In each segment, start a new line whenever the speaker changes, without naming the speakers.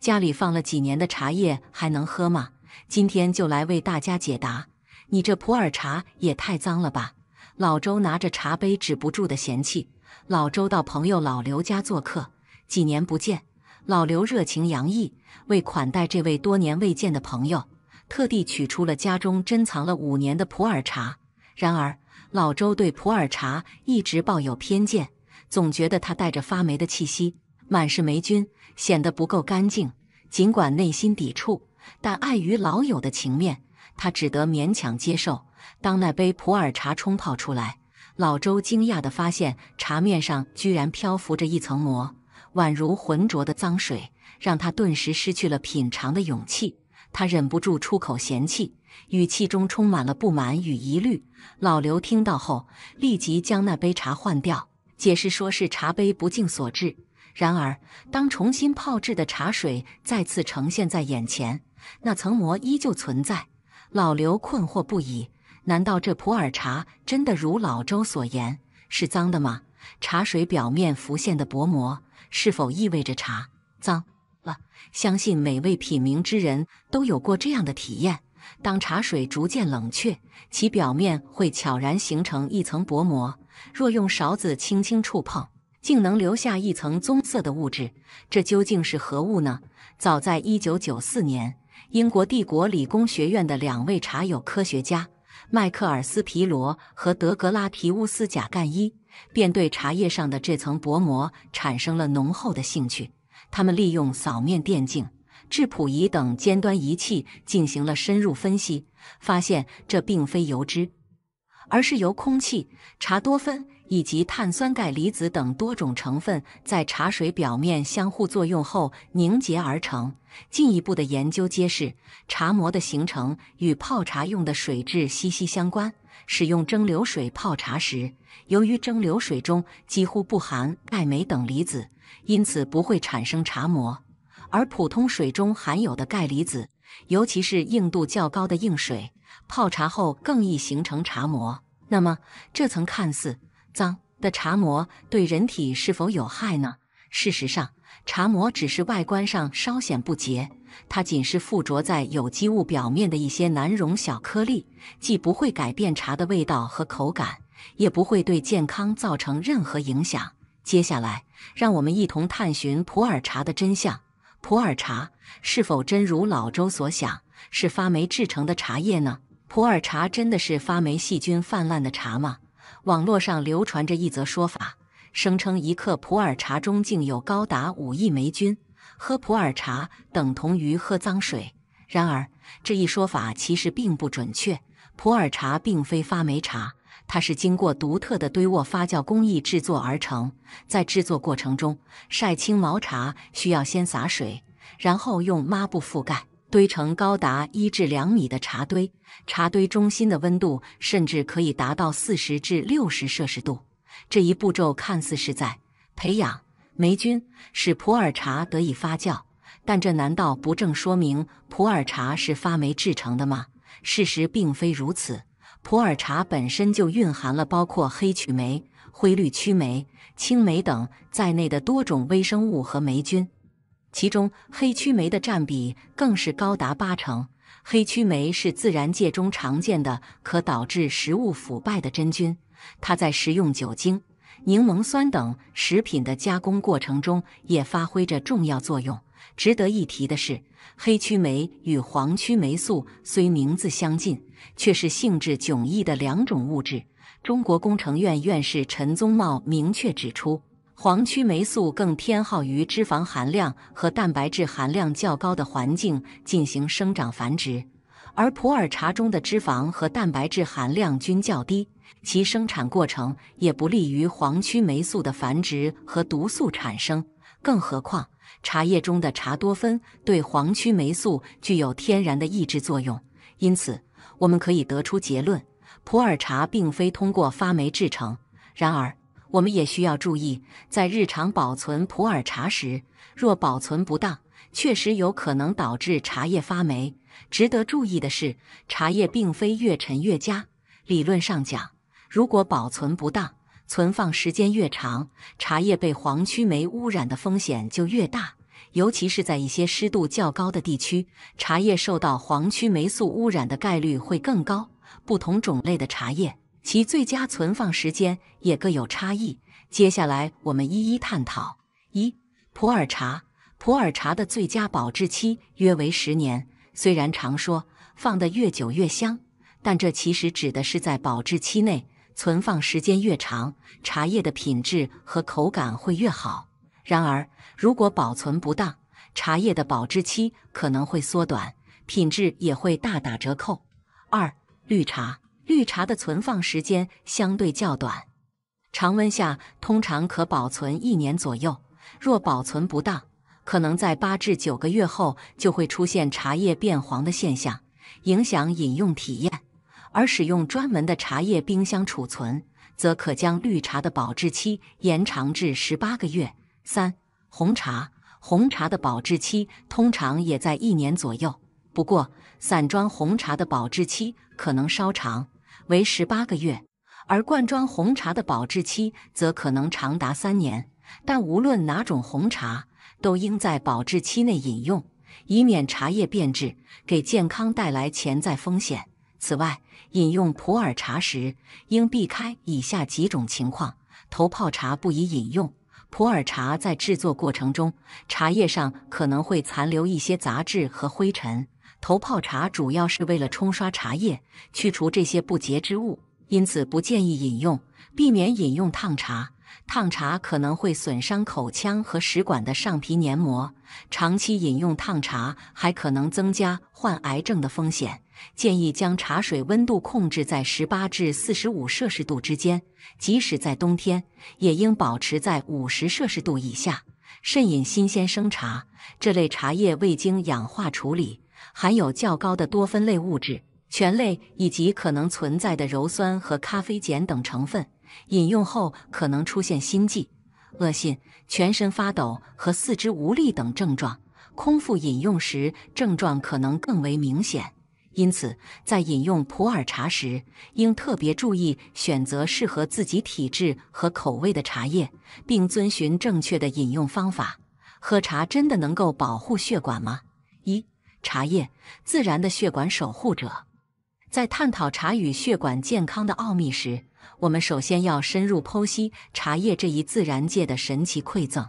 家里放了几年的茶叶还能喝吗？今天就来为大家解答。你这普洱茶也太脏了吧！老周拿着茶杯止不住的嫌弃。老周到朋友老刘家做客，几年不见，老刘热情洋溢，为款待这位多年未见的朋友，特地取出了家中珍藏了五年的普洱茶。然而，老周对普洱茶一直抱有偏见，总觉得它带着发霉的气息。满是霉菌，显得不够干净。尽管内心抵触，但碍于老友的情面，他只得勉强接受。当那杯普洱茶冲泡出来，老周惊讶地发现茶面上居然漂浮着一层膜，宛如浑浊的脏水，让他顿时失去了品尝的勇气。他忍不住出口嫌弃，语气中充满了不满与疑虑。老刘听到后，立即将那杯茶换掉，解释说是茶杯不净所致。然而，当重新泡制的茶水再次呈现在眼前，那层膜依旧存在。老刘困惑不已：难道这普洱茶真的如老周所言是脏的吗？茶水表面浮现的薄膜是否意味着茶脏了？相信每位品茗之人都有过这样的体验：当茶水逐渐冷却，其表面会悄然形成一层薄膜。若用勺子轻轻触碰，竟能留下一层棕色的物质，这究竟是何物呢？早在一九九四年，英国帝国理工学院的两位茶友科学家迈克尔斯皮罗和德格拉提乌斯贾干伊便对茶叶上的这层薄膜产生了浓厚的兴趣。他们利用扫面电镜、质谱仪等尖端仪器进行了深入分析，发现这并非油脂，而是由空气茶多酚。以及碳酸钙离子等多种成分在茶水表面相互作用后凝结而成。进一步的研究揭示，茶膜的形成与泡茶用的水质息息相关。使用蒸馏水泡茶时，由于蒸馏水中几乎不含钙、镁等离子，因此不会产生茶膜；而普通水中含有的钙离子，尤其是硬度较高的硬水，泡茶后更易形成茶膜。那么，这层看似……脏的茶膜对人体是否有害呢？事实上，茶膜只是外观上稍显不洁，它仅是附着在有机物表面的一些难溶小颗粒，既不会改变茶的味道和口感，也不会对健康造成任何影响。接下来，让我们一同探寻普洱茶的真相：普洱茶是否真如老周所想是发霉制成的茶叶呢？普洱茶真的是发霉细菌泛滥的茶吗？网络上流传着一则说法，声称一克普洱茶中竟有高达五亿霉菌，喝普洱茶等同于喝脏水。然而，这一说法其实并不准确。普洱茶并非发霉茶，它是经过独特的堆渥发酵工艺制作而成。在制作过程中，晒青毛茶需要先洒水，然后用抹布覆盖。堆成高达一至两米的茶堆，茶堆中心的温度甚至可以达到四十至六十摄氏度。这一步骤看似是在培养霉菌，使普洱茶得以发酵，但这难道不正说明普洱茶是发霉制成的吗？事实并非如此，普洱茶本身就蕴含了包括黑曲霉、灰绿曲霉、青霉等在内的多种微生物和霉菌。其中黑曲霉的占比更是高达八成。黑曲霉是自然界中常见的可导致食物腐败的真菌，它在食用酒精、柠檬酸等食品的加工过程中也发挥着重要作用。值得一提的是，黑曲霉与黄曲霉素虽名字相近，却是性质迥异的两种物质。中国工程院院士陈宗懋明确指出。黄曲霉素更偏好于脂肪含量和蛋白质含量较高的环境进行生长繁殖，而普洱茶中的脂肪和蛋白质含量均较低，其生产过程也不利于黄曲霉素的繁殖和毒素产生。更何况，茶叶中的茶多酚对黄曲霉素具有天然的抑制作用。因此，我们可以得出结论：普洱茶并非通过发霉制成。然而，我们也需要注意，在日常保存普洱茶时，若保存不当，确实有可能导致茶叶发霉。值得注意的是，茶叶并非越陈越佳。理论上讲，如果保存不当，存放时间越长，茶叶被黄曲霉污染的风险就越大。尤其是在一些湿度较高的地区，茶叶受到黄曲霉素污染的概率会更高。不同种类的茶叶。其最佳存放时间也各有差异。接下来我们一一探讨：一、普洱茶，普洱茶的最佳保质期约为十年。虽然常说放得越久越香，但这其实指的是在保质期内，存放时间越长，茶叶的品质和口感会越好。然而，如果保存不当，茶叶的保质期可能会缩短，品质也会大打折扣。二、绿茶。绿茶的存放时间相对较短，常温下通常可保存一年左右。若保存不当，可能在八至九个月后就会出现茶叶变黄的现象，影响饮用体验。而使用专门的茶叶冰箱储存，则可将绿茶的保质期延长至十八个月。三、红茶，红茶的保质期通常也在一年左右，不过散装红茶的保质期可能稍长。为十八个月，而罐装红茶的保质期则可能长达三年。但无论哪种红茶，都应在保质期内饮用，以免茶叶变质，给健康带来潜在风险。此外，饮用普洱茶时，应避开以下几种情况：头泡茶不宜饮用。普洱茶在制作过程中，茶叶上可能会残留一些杂质和灰尘。头泡茶主要是为了冲刷茶叶，去除这些不洁之物，因此不建议饮用。避免饮用烫茶，烫茶可能会损伤口腔和食管的上皮黏膜。长期饮用烫茶还可能增加患癌症的风险。建议将茶水温度控制在十八至四十五摄氏度之间，即使在冬天也应保持在五十摄氏度以下。慎饮新鲜生茶，这类茶叶未经氧化处理。含有较高的多酚类物质、醛类以及可能存在的鞣酸和咖啡碱等成分，饮用后可能出现心悸、恶心、全身发抖和四肢无力等症状。空腹饮用时症状可能更为明显。因此，在饮用普洱茶时，应特别注意选择适合自己体质和口味的茶叶，并遵循正确的饮用方法。喝茶真的能够保护血管吗？茶叶，自然的血管守护者。在探讨茶与血管健康的奥秘时，我们首先要深入剖析茶叶这一自然界的神奇馈赠。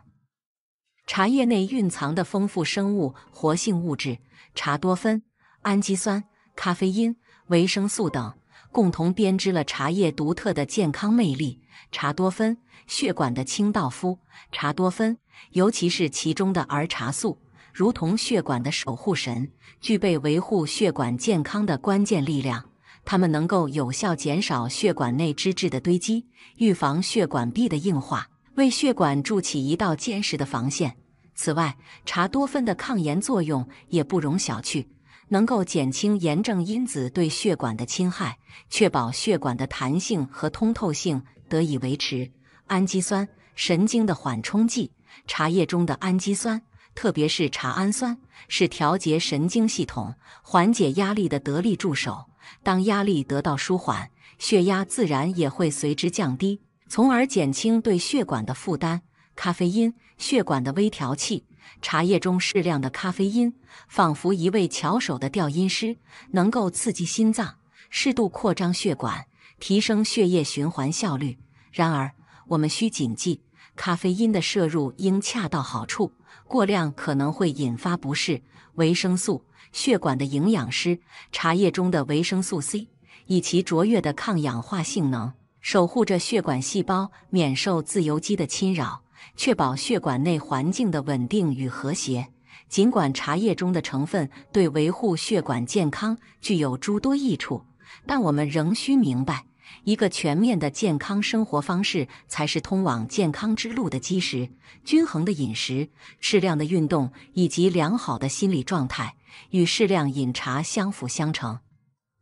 茶叶内蕴藏的丰富生物活性物质，茶多酚、氨基酸、咖啡因、维生素等，共同编织了茶叶独特的健康魅力。茶多酚，血管的清道夫。茶多酚，尤其是其中的儿茶素。如同血管的守护神，具备维护血管健康的关键力量。它们能够有效减少血管内脂质的堆积，预防血管壁的硬化，为血管筑起一道坚实的防线。此外，茶多酚的抗炎作用也不容小觑，能够减轻炎症因子对血管的侵害，确保血管的弹性和通透性得以维持。氨基酸，神经的缓冲剂，茶叶中的氨基酸。特别是茶氨酸是调节神经系统、缓解压力的得力助手。当压力得到舒缓，血压自然也会随之降低，从而减轻对血管的负担。咖啡因，血管的微调器。茶叶中适量的咖啡因，仿佛一位巧手的调音师，能够刺激心脏，适度扩张血管，提升血液循环效率。然而，我们需谨记，咖啡因的摄入应恰到好处。过量可能会引发不适。维生素，血管的营养师，茶叶中的维生素 C，以其卓越的抗氧化性能，守护着血管细胞免受自由基的侵扰，确保血管内环境的稳定与和谐。尽管茶叶中的成分对维护血管健康具有诸多益处，但我们仍需明白。一个全面的健康生活方式才是通往健康之路的基石。均衡的饮食、适量的运动以及良好的心理状态，与适量饮茶相辅相成，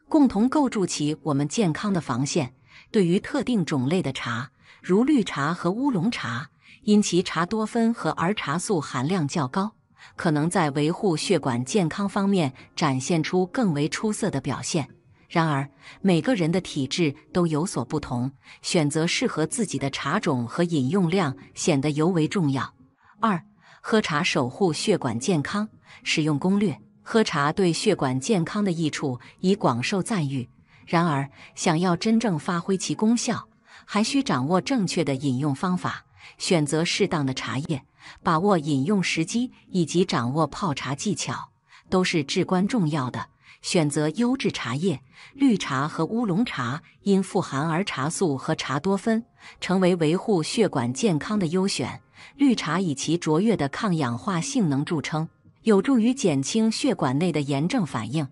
共同构筑起我们健康的防线。对于特定种类的茶，如绿茶和乌龙茶，因其茶多酚和儿茶素含量较高，可能在维护血管健康方面展现出更为出色的表现。然而，每个人的体质都有所不同，选择适合自己的茶种和饮用量显得尤为重要。二、喝茶守护血管健康，使用攻略。喝茶对血管健康的益处已广受赞誉，然而，想要真正发挥其功效，还需掌握正确的饮用方法，选择适当的茶叶，把握饮用时机，以及掌握泡茶技巧，都是至关重要的。选择优质茶叶，绿茶和乌龙茶因富含儿茶素和茶多酚，成为维护血管健康的优选。绿茶以其卓越的抗氧化性能著称，有助于减轻血管内的炎症反应；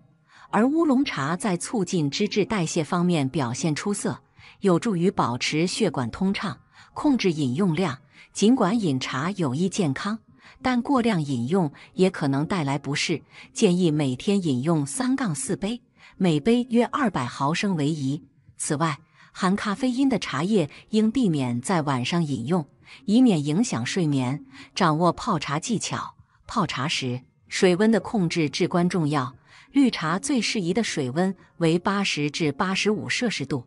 而乌龙茶在促进脂质代谢方面表现出色，有助于保持血管通畅。控制饮用量，尽管饮茶有益健康。但过量饮用也可能带来不适，建议每天饮用三杠四杯，每杯约二百毫升为宜。此外，含咖啡因的茶叶应避免在晚上饮用，以免影响睡眠。掌握泡茶技巧，泡茶时水温的控制至关重要。绿茶最适宜的水温为八十至八十五摄氏度，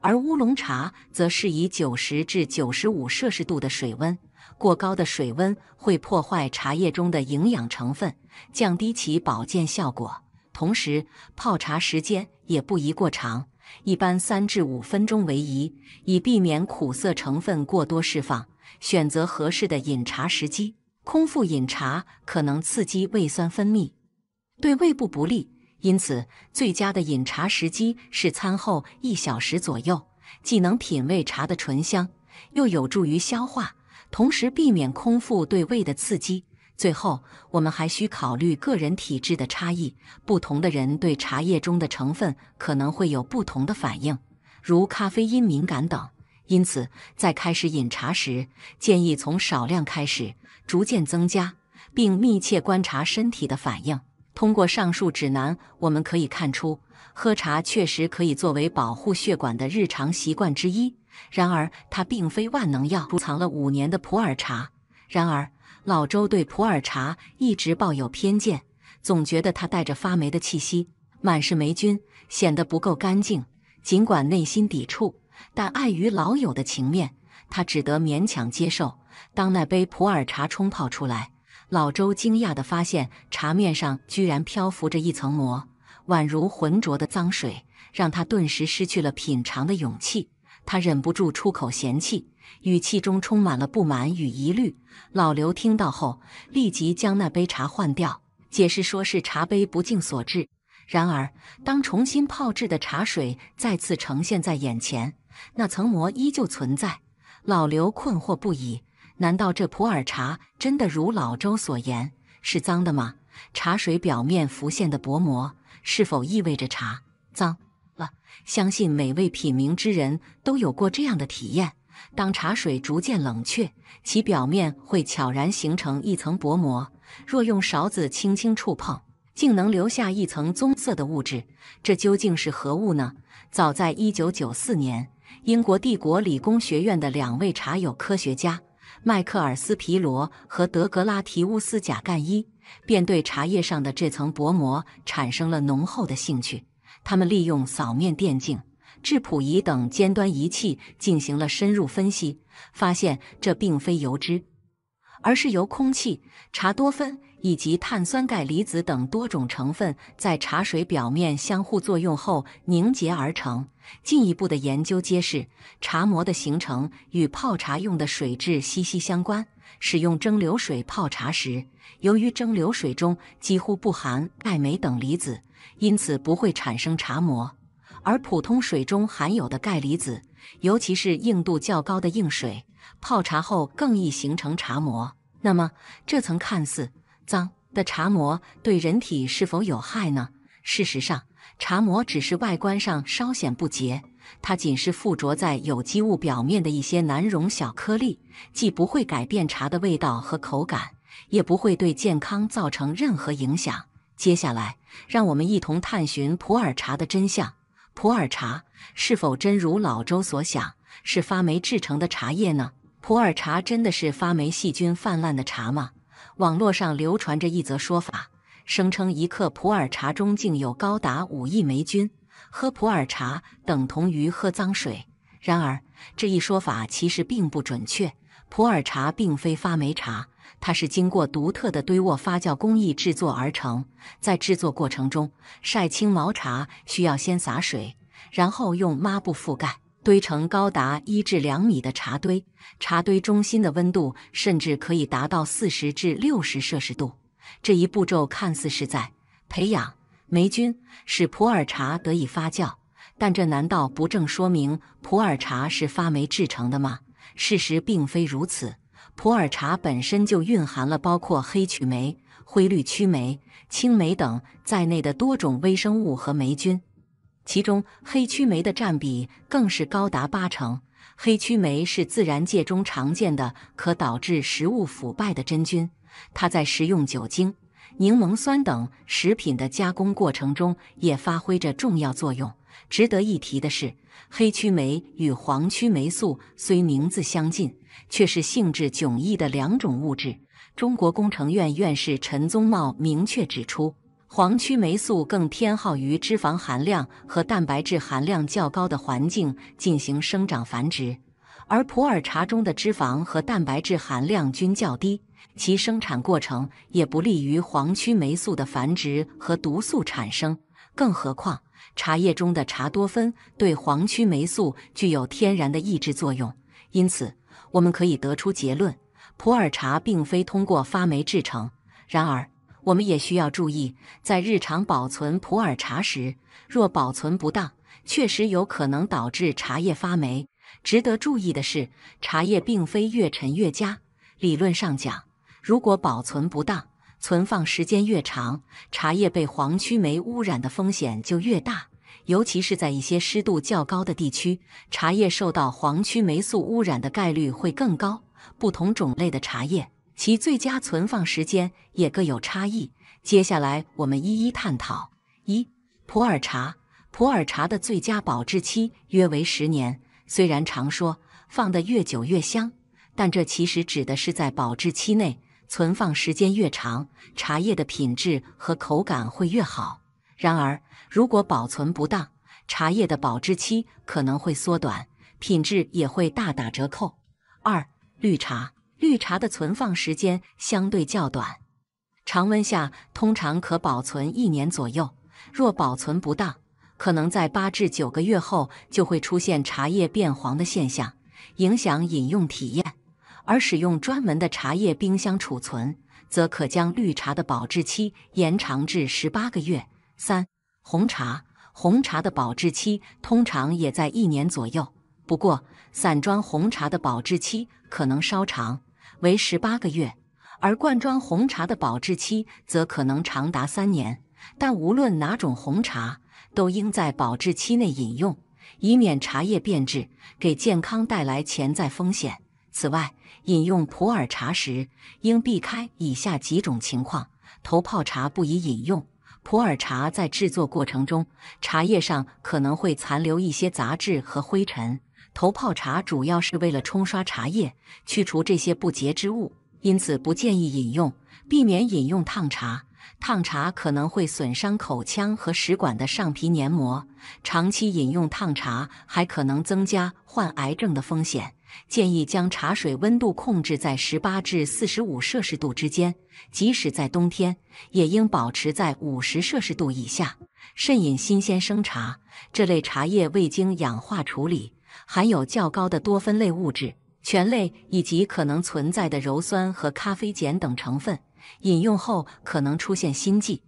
而乌龙茶则适宜九十至九十五摄氏度的水温。过高的水温会破坏茶叶中的营养成分，降低其保健效果。同时，泡茶时间也不宜过长，一般三至五分钟为宜，以避免苦涩成分过多释放。选择合适的饮茶时机，空腹饮茶可能刺激胃酸分泌，对胃部不利。因此，最佳的饮茶时机是餐后一小时左右，既能品味茶的醇香，又有助于消化。同时避免空腹对胃的刺激。最后，我们还需考虑个人体质的差异，不同的人对茶叶中的成分可能会有不同的反应，如咖啡因敏感等。因此，在开始饮茶时，建议从少量开始，逐渐增加，并密切观察身体的反应。通过上述指南，我们可以看出，喝茶确实可以作为保护血管的日常习惯之一。然而，它并非万能药。储藏了五年的普洱茶，然而老周对普洱茶一直抱有偏见，总觉得它带着发霉的气息，满是霉菌，显得不够干净。尽管内心抵触，但碍于老友的情面，他只得勉强接受。当那杯普洱茶冲泡出来，老周惊讶地发现，茶面上居然漂浮着一层膜，宛如浑浊的脏水，让他顿时失去了品尝的勇气。他忍不住出口嫌弃，语气中充满了不满与疑虑。老刘听到后，立即将那杯茶换掉，解释说是茶杯不净所致。然而，当重新泡制的茶水再次呈现在眼前，那层膜依旧存在。老刘困惑不已：难道这普洱茶真的如老周所言是脏的吗？茶水表面浮现的薄膜，是否意味着茶脏？相信每位品茗之人都有过这样的体验：当茶水逐渐冷却，其表面会悄然形成一层薄膜。若用勺子轻轻触碰，竟能留下一层棕色的物质。这究竟是何物呢？早在1994年，英国帝国理工学院的两位茶友科学家迈克尔斯皮罗和德格拉提乌斯贾干伊便对茶叶上的这层薄膜产生了浓厚的兴趣。他们利用扫面电镜、质谱仪等尖端仪器进行了深入分析，发现这并非油脂，而是由空气、茶多酚以及碳酸钙离子等多种成分在茶水表面相互作用后凝结而成。进一步的研究揭示，茶膜的形成与泡茶用的水质息息相关。使用蒸馏水泡茶时，由于蒸馏水中几乎不含钙、镁等离子，因此不会产生茶膜；而普通水中含有的钙离子，尤其是硬度较高的硬水，泡茶后更易形成茶膜。那么，这层看似脏的茶膜对人体是否有害呢？事实上，茶膜只是外观上稍显不洁。它仅是附着在有机物表面的一些难溶小颗粒，既不会改变茶的味道和口感，也不会对健康造成任何影响。接下来，让我们一同探寻普洱茶的真相：普洱茶是否真如老周所想，是发霉制成的茶叶呢？普洱茶真的是发霉细菌泛滥的茶吗？网络上流传着一则说法，声称一克普洱茶中竟有高达五亿霉菌。喝普洱茶等同于喝脏水，然而这一说法其实并不准确。普洱茶并非发霉茶，它是经过独特的堆渥发酵工艺制作而成。在制作过程中，晒青毛茶需要先洒水，然后用抹布覆盖，堆成高达一至两米的茶堆。茶堆中心的温度甚至可以达到四十至六十摄氏度。这一步骤看似是在培养。霉菌使普洱茶得以发酵，但这难道不正说明普洱茶是发霉制成的吗？事实并非如此，普洱茶本身就蕴含了包括黑曲霉、灰绿曲霉、青霉等在内的多种微生物和霉菌，其中黑曲霉的占比更是高达八成。黑曲霉是自然界中常见的可导致食物腐败的真菌，它在食用酒精。柠檬酸等食品的加工过程中也发挥着重要作用。值得一提的是，黑曲霉与黄曲霉素虽名字相近，却是性质迥异的两种物质。中国工程院院士陈宗懋明确指出，黄曲霉素更偏好于脂肪含量和蛋白质含量较高的环境进行生长繁殖，而普洱茶中的脂肪和蛋白质含量均较低。其生产过程也不利于黄曲霉素的繁殖和毒素产生，更何况茶叶中的茶多酚对黄曲霉素具有天然的抑制作用。因此，我们可以得出结论：普洱茶并非通过发霉制成。然而，我们也需要注意，在日常保存普洱茶时，若保存不当，确实有可能导致茶叶发霉。值得注意的是，茶叶并非越陈越佳，理论上讲。如果保存不当，存放时间越长，茶叶被黄曲霉污染的风险就越大。尤其是在一些湿度较高的地区，茶叶受到黄曲霉素污染的概率会更高。不同种类的茶叶，其最佳存放时间也各有差异。接下来我们一一探讨：一、普洱茶，普洱茶的最佳保质期约为十年。虽然常说放得越久越香，但这其实指的是在保质期内。存放时间越长，茶叶的品质和口感会越好。然而，如果保存不当，茶叶的保质期可能会缩短，品质也会大打折扣。二、绿茶，绿茶的存放时间相对较短，常温下通常可保存一年左右。若保存不当，可能在八至九个月后就会出现茶叶变黄的现象，影响饮用体验。而使用专门的茶叶冰箱储存，则可将绿茶的保质期延长至十八个月。三、红茶，红茶的保质期通常也在一年左右，不过散装红茶的保质期可能稍长，为十八个月，而罐装红茶的保质期则可能长达三年。但无论哪种红茶，都应在保质期内饮用，以免茶叶变质，给健康带来潜在风险。此外，饮用普洱茶时，应避开以下几种情况：头泡茶不宜饮用。普洱茶在制作过程中，茶叶上可能会残留一些杂质和灰尘。头泡茶主要是为了冲刷茶叶，去除这些不洁之物，因此不建议饮用。避免饮用烫茶。烫茶可能会损伤口腔和食管的上皮黏膜，长期饮用烫茶还可能增加患癌症的风险。建议将茶水温度控制在十八至四十五摄氏度之间，即使在冬天也应保持在五十摄氏度以下。慎饮新鲜生茶，这类茶叶未经氧化处理，含有较高的多酚类物质、醛类以及可能存在的鞣酸和咖啡碱等成分。饮用后可能出现心悸、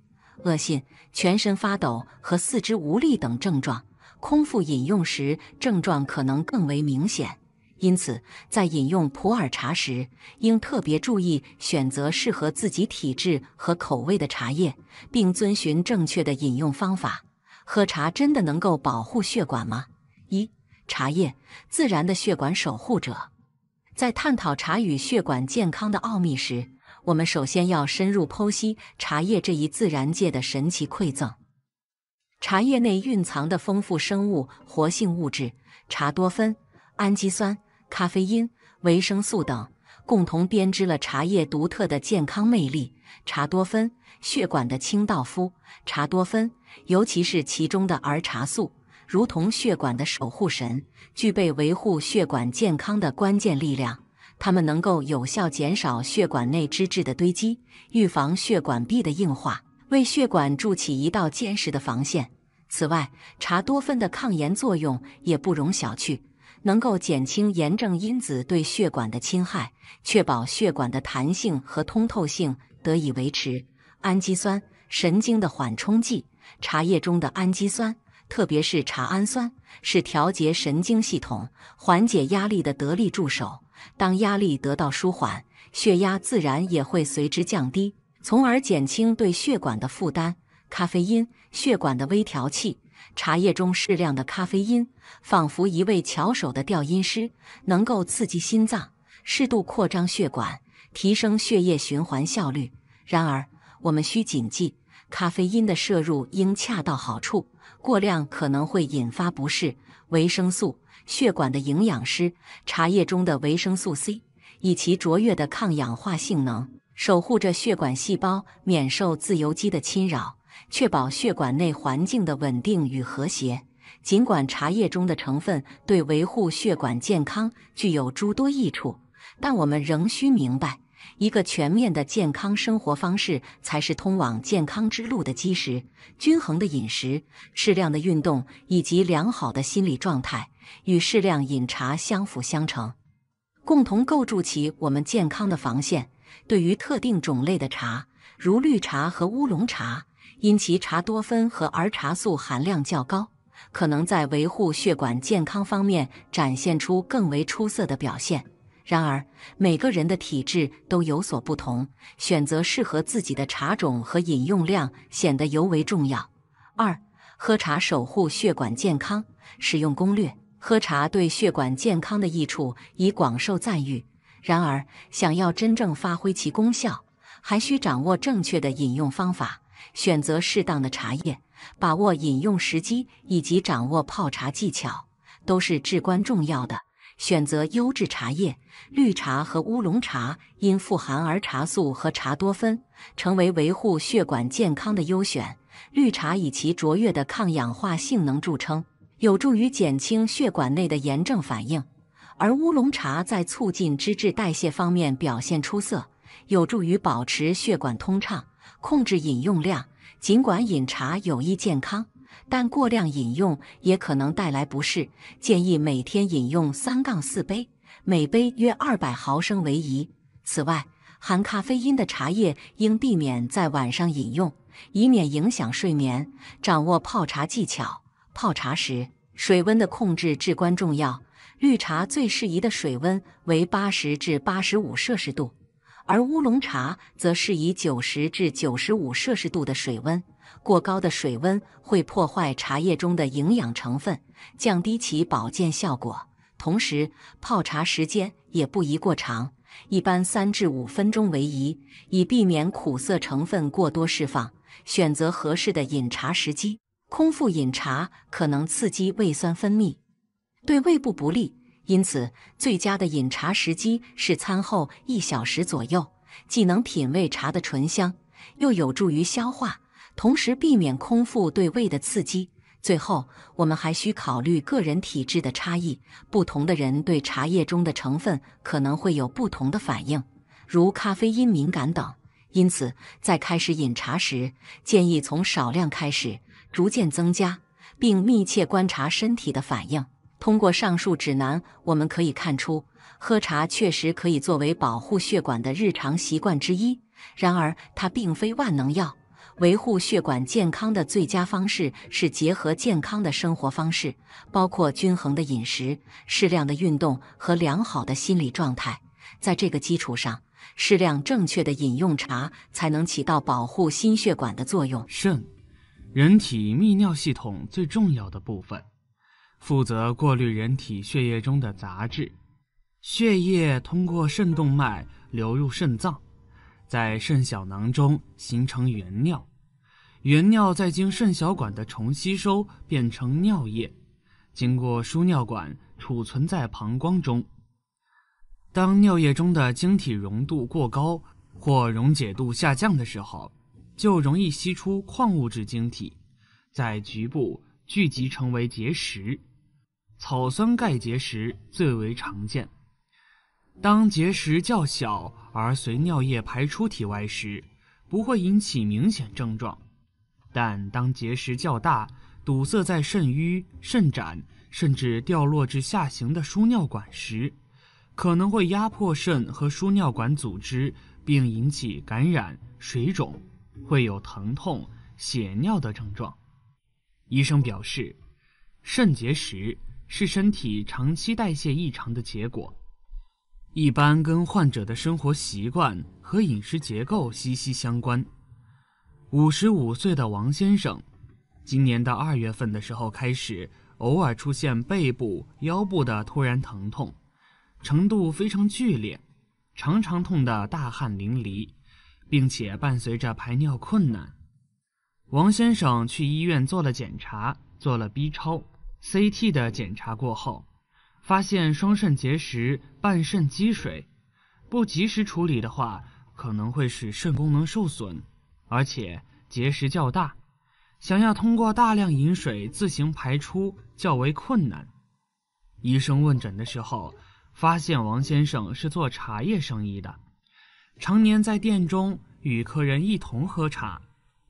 恶心、全身发抖和四肢无力等症状。空腹饮用时症状可能更为明显。因此，在饮用普洱茶时，应特别注意选择适合自己体质和口味的茶叶，并遵循正确的饮用方法。喝茶真的能够保护血管吗？一、茶叶自然的血管守护者。在探讨茶与血管健康的奥秘时。我们首先要深入剖析茶叶这一自然界的神奇馈赠。茶叶内蕴藏的丰富生物活性物质，茶多酚、氨基酸、咖啡因、维生素等，共同编织了茶叶独特的健康魅力。茶多酚，血管的清道夫；茶多酚，尤其是其中的儿茶素，如同血管的守护神，具备维护血管健康的关键力量。它们能够有效减少血管内脂质的堆积，预防血管壁的硬化，为血管筑起一道坚实的防线。此外，茶多酚的抗炎作用也不容小觑，能够减轻炎症因子对血管的侵害，确保血管的弹性和通透性得以维持。氨基酸、神经的缓冲剂，茶叶中的氨基酸，特别是茶氨酸，是调节神经系统、缓解压力的得力助手。当压力得到舒缓，血压自然也会随之降低，从而减轻对血管的负担。咖啡因，血管的微调器。茶叶中适量的咖啡因，仿佛一位巧手的调音师，能够刺激心脏，适度扩张血管，提升血液循环效率。然而，我们需谨记，咖啡因的摄入应恰到好处。过量可能会引发不适。维生素，血管的营养师，茶叶中的维生素 C，以其卓越的抗氧化性能，守护着血管细胞免受自由基的侵扰，确保血管内环境的稳定与和谐。尽管茶叶中的成分对维护血管健康具有诸多益处，但我们仍需明白。一个全面的健康生活方式才是通往健康之路的基石。均衡的饮食、适量的运动以及良好的心理状态，与适量饮茶相辅相成，共同构筑起我们健康的防线。对于特定种类的茶，如绿茶和乌龙茶，因其茶多酚和儿茶素含量较高，可能在维护血管健康方面展现出更为出色的表现。然而，每个人的体质都有所不同，选择适合自己的茶种和饮用量显得尤为重要。二、喝茶守护血管健康，使用攻略。喝茶对血管健康的益处已广受赞誉，然而，想要真正发挥其功效，还需掌握正确的饮用方法，选择适当的茶叶，把握饮用时机，以及掌握泡茶技巧，都是至关重要的。选择优质茶叶，绿茶和乌龙茶因富含儿茶素和茶多酚，成为维护血管健康的优选。绿茶以其卓越的抗氧化性能著称，有助于减轻血管内的炎症反应；而乌龙茶在促进脂质代谢方面表现出色，有助于保持血管通畅。控制饮用量，尽管饮茶有益健康。但过量饮用也可能带来不适，建议每天饮用三杠四杯，每杯约二百毫升为宜。此外，含咖啡因的茶叶应避免在晚上饮用，以免影响睡眠。掌握泡茶技巧，泡茶时水温的控制至关重要。绿茶最适宜的水温为八十至八十五摄氏度，而乌龙茶则适宜九十至九十五摄氏度的水温。过高的水温会破坏茶叶中的营养成分，降低其保健效果。同时，泡茶时间也不宜过长，一般三至五分钟为宜，以避免苦涩成分过多释放。选择合适的饮茶时机，空腹饮茶可能刺激胃酸分泌，对胃部不利。因此，最佳的饮茶时机是餐后一小时左右，既能品味茶的醇香，又有助于消化。同时避免空腹对胃的刺激。最后，我们还需考虑个人体质的差异，不同的人对茶叶中的成分可能会有不同的反应，如咖啡因敏感等。因此，在开始饮茶时，建议从少量开始，逐渐增加，并密切观察身体的反应。通过上述指南，我们可以看出，喝茶确实可以作为保护血管的日常习惯之一，然而它并非万能药。维护血管健康的最佳方式是结合健康的生活方式，包括均衡的饮食、适量的运动和良好的心理状态。在这个基础上，适量正确的饮用茶才能起到保护心血管的作用。肾，
人体泌尿系统最重要的部分，负责过滤人体血液中的杂质。血液通过肾动脉流入肾脏。在肾小囊中形成原尿，原尿再经肾小管的重吸收变成尿液，经过输尿管储存在膀胱中。当尿液中的晶体溶度过高或溶解度下降的时候，就容易析出矿物质晶体，在局部聚集成为结石。草酸钙结石最为常见。当结石较小而随尿液排出体外时，不会引起明显症状；但当结石较大，堵塞在肾盂、肾盏，甚至掉落至下行的输尿管时，可能会压迫肾和输尿管组织，并引起感染、水肿，会有疼痛、血尿的症状。医生表示，肾结石是身体长期代谢异常的结果。一般跟患者的生活习惯和饮食结构息息相关。五十五岁的王先生，今年的二月份的时候开始，偶尔出现背部、腰部的突然疼痛，程度非常剧烈，常常痛得大汗淋漓，并且伴随着排尿困难。王先生去医院做了检查，做了 B 超、CT 的检查过后。发现双肾结石、半肾积水，不及时处理的话，可能会使肾功能受损，而且结石较大，想要通过大量饮水自行排出较为困难。医生问诊的时候，发现王先生是做茶叶生意的，常年在店中与客人一同喝茶，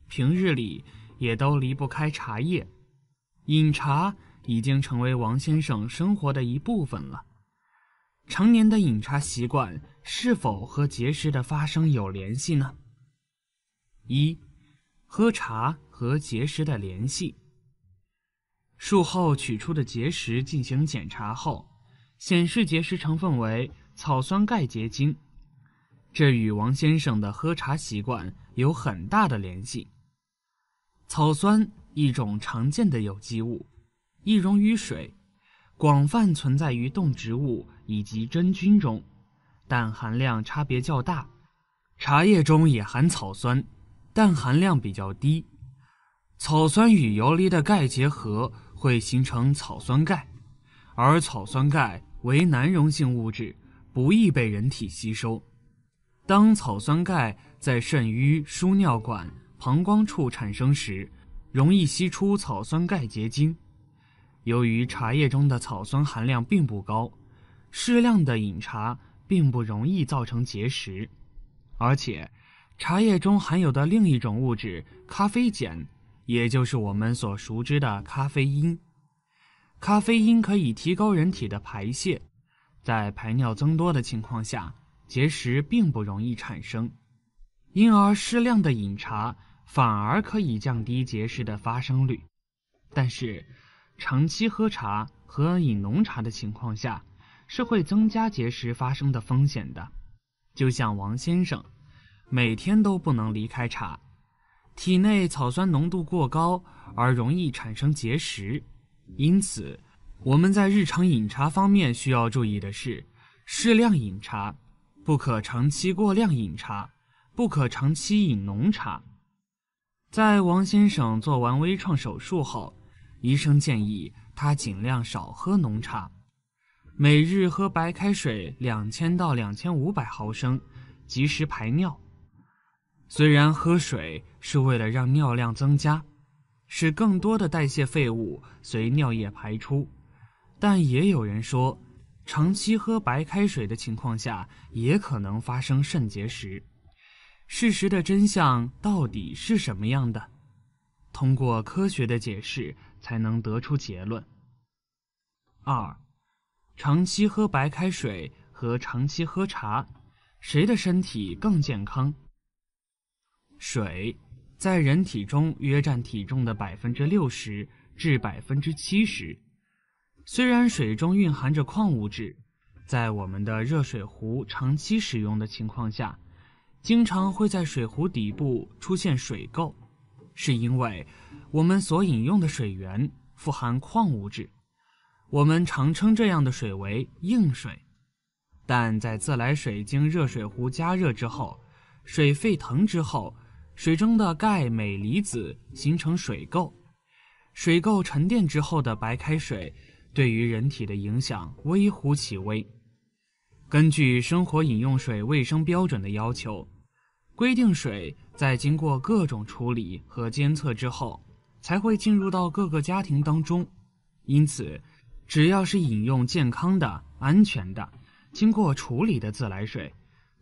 平日里也都离不开茶叶，饮茶。已经成为王先生生活的一部分了。常年的饮茶习惯是否和结石的发生有联系呢？一、喝茶和结石的联系。术后取出的结石进行检查后，显示结石成分为草酸钙结晶，这与王先生的喝茶习惯有很大的联系。草酸一种常见的有机物。易溶于水，广泛存在于动植物以及真菌中，氮含量差别较大。茶叶中也含草酸，氮含量比较低。草酸与游离的钙结合会形成草酸钙，而草酸钙为难溶性物质，不易被人体吸收。当草酸钙在肾盂、输尿管、膀胱处产生时，容易析出草酸钙结晶。由于茶叶中的草酸含量并不高，适量的饮茶并不容易造成结石。而且，茶叶中含有的另一种物质咖啡碱，也就是我们所熟知的咖啡因，咖啡因可以提高人体的排泄，在排尿增多的情况下，结石并不容易产生，因而适量的饮茶反而可以降低结石的发生率。但是，长期喝茶和饮浓茶的情况下，是会增加结石发生的风险的。就像王先生，每天都不能离开茶，体内草酸浓度过高，而容易产生结石。因此，我们在日常饮茶方面需要注意的是，适量饮茶，不可长期过量饮茶，不可长期饮浓茶。在王先生做完微创手术后。医生建议他尽量少喝浓茶，每日喝白开水两千到两千五百毫升，及时排尿。虽然喝水是为了让尿量增加，使更多的代谢废物随尿液排出，但也有人说，长期喝白开水的情况下也可能发生肾结石。事实的真相到底是什么样的？通过科学的解释才能得出结论。二，长期喝白开水和长期喝茶，谁的身体更健康？水在人体中约占体重的百分之六十至百分之七十。虽然水中蕴含着矿物质，在我们的热水壶长期使用的情况下，经常会在水壶底部出现水垢。是因为我们所饮用的水源富含矿物质，我们常称这样的水为硬水。但在自来水经热水壶加热之后，水沸腾之后，水中的钙、镁离子形成水垢，水垢沉淀之后的白开水，对于人体的影响微乎其微。根据生活饮用水卫生标准的要求，规定水。在经过各种处理和监测之后，才会进入到各个家庭当中。因此，只要是饮用健康的、安全的、经过处理的自来水，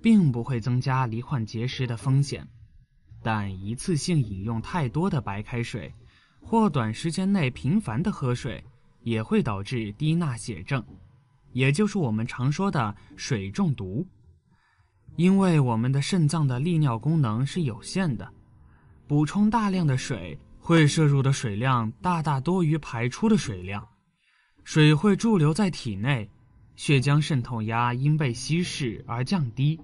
并不会增加罹患结石的风险。但一次性饮用太多的白开水，或短时间内频繁的喝水，也会导致低钠血症，也就是我们常说的水中毒。因为我们的肾脏的利尿功能是有限的，补充大量的水，会摄入的水量大大多于排出的水量，水会驻留在体内，血浆渗透压因被稀释而降低，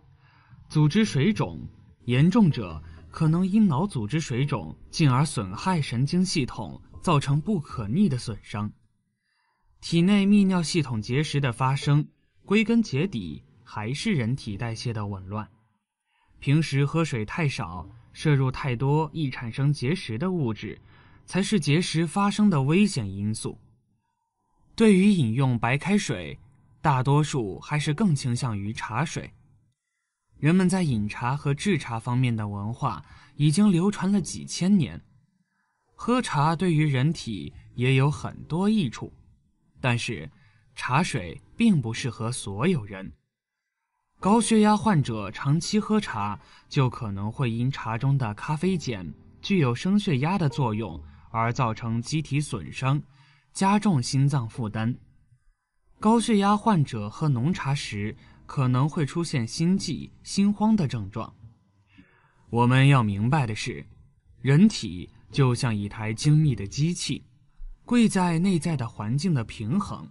组织水肿，严重者可能因脑组织水肿，进而损害神经系统，造成不可逆的损伤。体内泌尿系统结石的发生，归根结底。还是人体代谢的紊乱。平时喝水太少，摄入太多易产生结石的物质，才是结石发生的危险因素。对于饮用白开水，大多数还是更倾向于茶水。人们在饮茶和制茶方面的文化已经流传了几千年。喝茶对于人体也有很多益处，但是茶水并不适合所有人。高血压患者长期喝茶，就可能会因茶中的咖啡碱具有升血压的作用而造成机体损伤，加重心脏负担。高血压患者喝浓茶时，可能会出现心悸、心慌的症状。我们要明白的是，人体就像一台精密的机器，贵在内在的环境的平衡。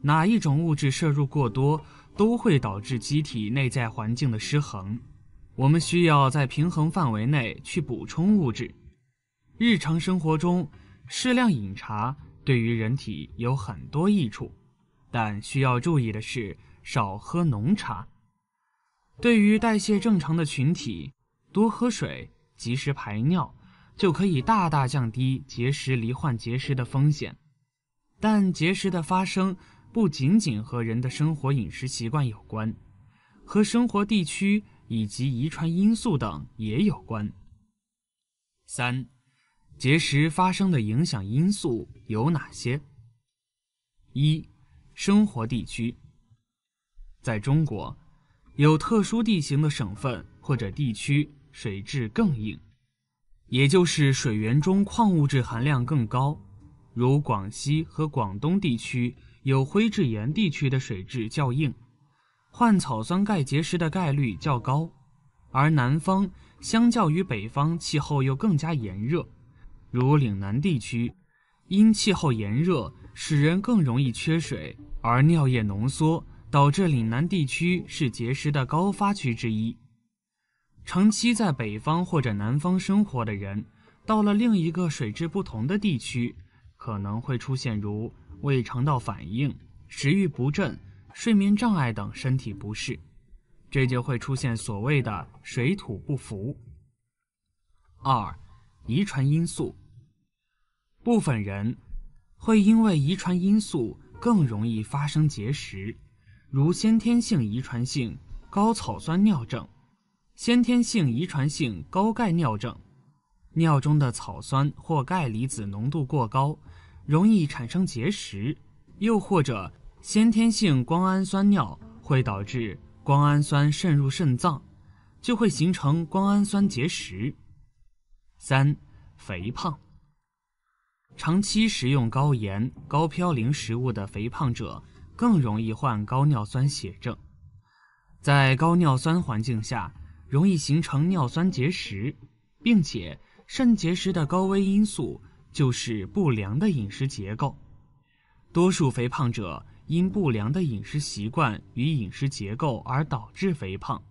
哪一种物质摄入过多？都会导致机体内在环境的失衡，我们需要在平衡范围内去补充物质。日常生活中，适量饮茶对于人体有很多益处，但需要注意的是少喝浓茶。对于代谢正常的群体，多喝水，及时排尿，就可以大大降低结石罹患结石的风险。但结石的发生，不仅仅和人的生活饮食习惯有关，和生活地区以及遗传因素等也有关。三，结石发生的影响因素有哪些？一，生活地区，在中国，有特殊地形的省份或者地区，水质更硬，也就是水源中矿物质含量更高，如广西和广东地区。有灰质岩地区的水质较硬，患草酸钙结石的概率较高。而南方相较于北方，气候又更加炎热，如岭南地区，因气候炎热，使人更容易缺水，而尿液浓缩，导致岭南地区是结石的高发区之一。长期在北方或者南方生活的人，到了另一个水质不同的地区，可能会出现如。胃肠道反应、食欲不振、睡眠障碍等身体不适，这就会出现所谓的水土不服。二、遗传因素，部分人会因为遗传因素更容易发生结石，如先天性遗传性高草酸尿症、先天性遗传性高钙尿症，尿中的草酸或钙离子浓度过高。容易产生结石，又或者先天性胱氨酸尿会导致胱氨酸渗入肾脏，就会形成胱氨酸结石。三、肥胖，长期食用高盐、高嘌呤食物的肥胖者更容易患高尿酸血症，在高尿酸环境下，容易形成尿酸结石，并且肾结石的高危因素。就是不良的饮食结构，多数肥胖者因不良的饮食习惯与饮食结构而导致肥胖，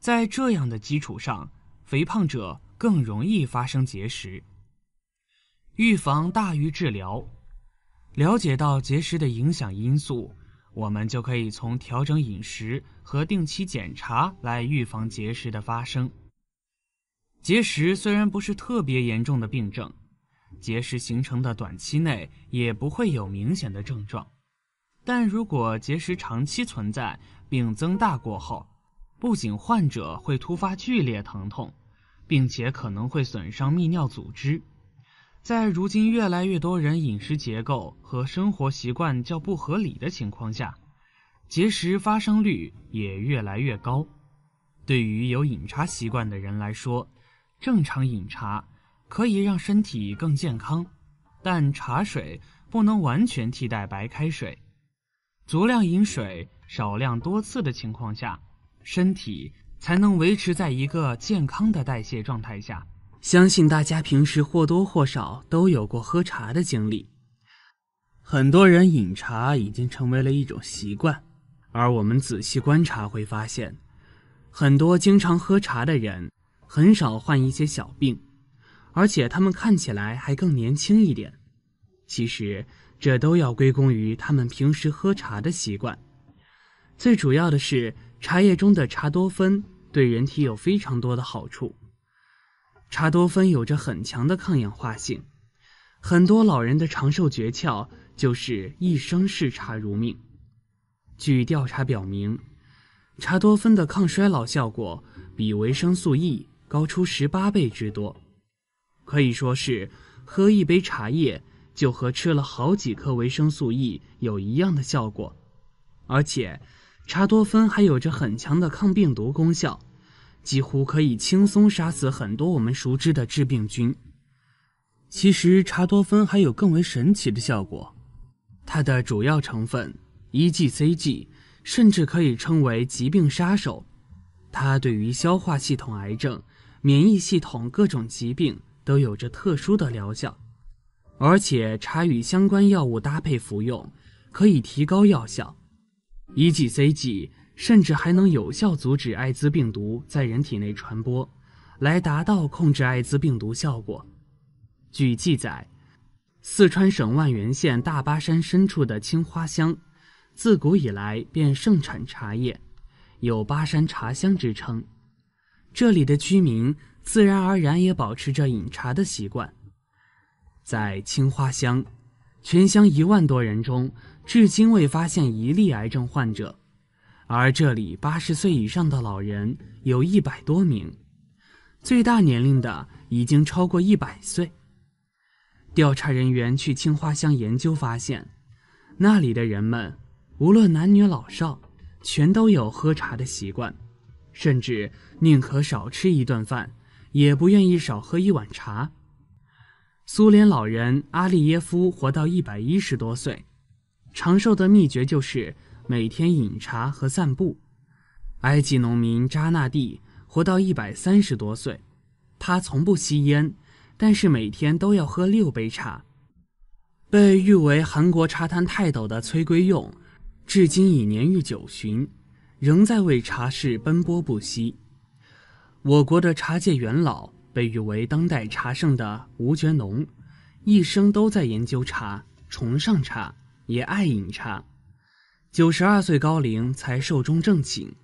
在这样的基础上，肥胖者更容易发生结石。预防大于治疗，了解到结石的影响因素，我们就可以从调整饮食和定期检查来预防结石的发生。结石虽然不是特别严重的病症。结石形成的短期内也不会有明显的症状，但如果结石长期存在并增大过后，不仅患者会突发剧烈疼痛，并且可能会损伤泌尿组织。在如今越来越多人饮食结构和生活习惯较不合理的情况下，结石发生率也越来越高。对于有饮茶习惯的人来说，正常饮茶。可以让身体更健康，但茶水不能完全替代白开水。足量饮水、少量多次的情况下，身体才能维持在一个健康的代谢状态下。相信大家平时或多或少都有过喝茶的经历，很多人饮茶已经成为了一种习惯。而我们仔细观察会发现，很多经常喝茶的人很少患一些小病。而且他们看起来还更年轻一点，其实这都要归功于他们平时喝茶的习惯。最主要的是，茶叶中的茶多酚对人体有非常多的好处。茶多酚有着很强的抗氧化性，很多老人的长寿诀窍就是一生视茶如命。据调查表明，茶多酚的抗衰老效果比维生素 E 高出十八倍之多。可以说是，喝一杯茶叶就和吃了好几颗维生素 E 有一样的效果，而且茶多酚还有着很强的抗病毒功效，几乎可以轻松杀死很多我们熟知的致病菌。其实茶多酚还有更为神奇的效果，它的主要成分 EGCG 甚至可以称为疾病杀手，它对于消化系统癌症、免疫系统各种疾病。都有着特殊的疗效，而且茶与相关药物搭配服用，可以提高药效。以几 C G 甚至还能有效阻止艾滋病毒在人体内传播，来达到控制艾滋病毒效果。据记载，四川省万源县大巴山深处的青花乡，自古以来便盛产茶叶，有巴山茶乡之称。这里的居民。自然而然也保持着饮茶的习惯，在青花乡，全乡一万多人中，至今未发现一例癌症患者，而这里八十岁以上的老人有一百多名，最大年龄的已经超过一百岁。调查人员去青花乡研究发现，那里的人们无论男女老少，全都有喝茶的习惯，甚至宁可少吃一顿饭。也不愿意少喝一碗茶。苏联老人阿利耶夫活到一百一十多岁，长寿的秘诀就是每天饮茶和散步。埃及农民扎纳蒂活到一百三十多岁，他从不吸烟，但是每天都要喝六杯茶。被誉为韩国茶摊泰斗的崔圭用，至今已年逾九旬，仍在为茶事奔波不息。我国的茶界元老，被誉为当代茶圣的吴觉农，一生都在研究茶，崇尚茶，也爱饮茶。九十二岁高龄才寿终正寝。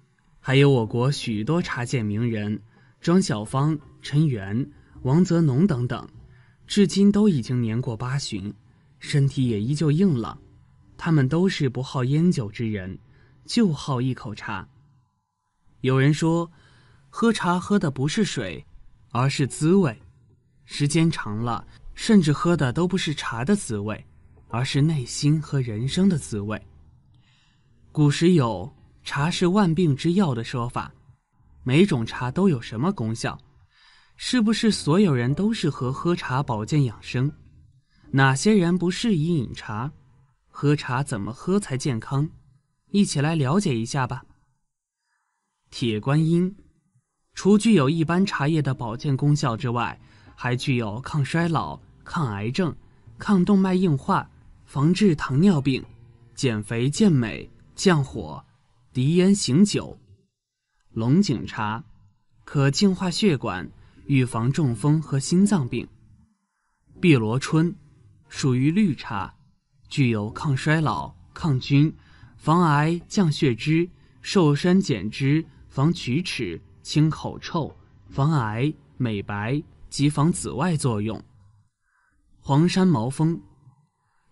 还有我国许多茶界名人，庄晓芳、陈元、王泽农等等，至今都已经年过八旬，身体也依旧硬朗。他们都是不好烟酒之人，就好一口茶。有人说。喝茶喝的不是水，而是滋味。时间长了，甚至喝的都不是茶的滋味，而是内心和人生的滋味。古时有“茶是万病之药”的说法。每种茶都有什么功效？是不是所有人都适合喝茶保健养生？哪些人不适宜饮茶？喝茶怎么喝才健康？一起来了解一下吧。铁观音。除具有一般茶叶的保健功效之外，还具有抗衰老、抗癌症、抗动脉硬化、防治糖尿病、减肥健美、降火、涤烟醒酒。龙井茶可净化血管，预防中风和心脏病。碧螺春属于绿茶，具有抗衰老、抗菌、防癌、降血脂、瘦身减脂、防龋齿。清口臭、防癌、美白及防紫外作用。黄山毛峰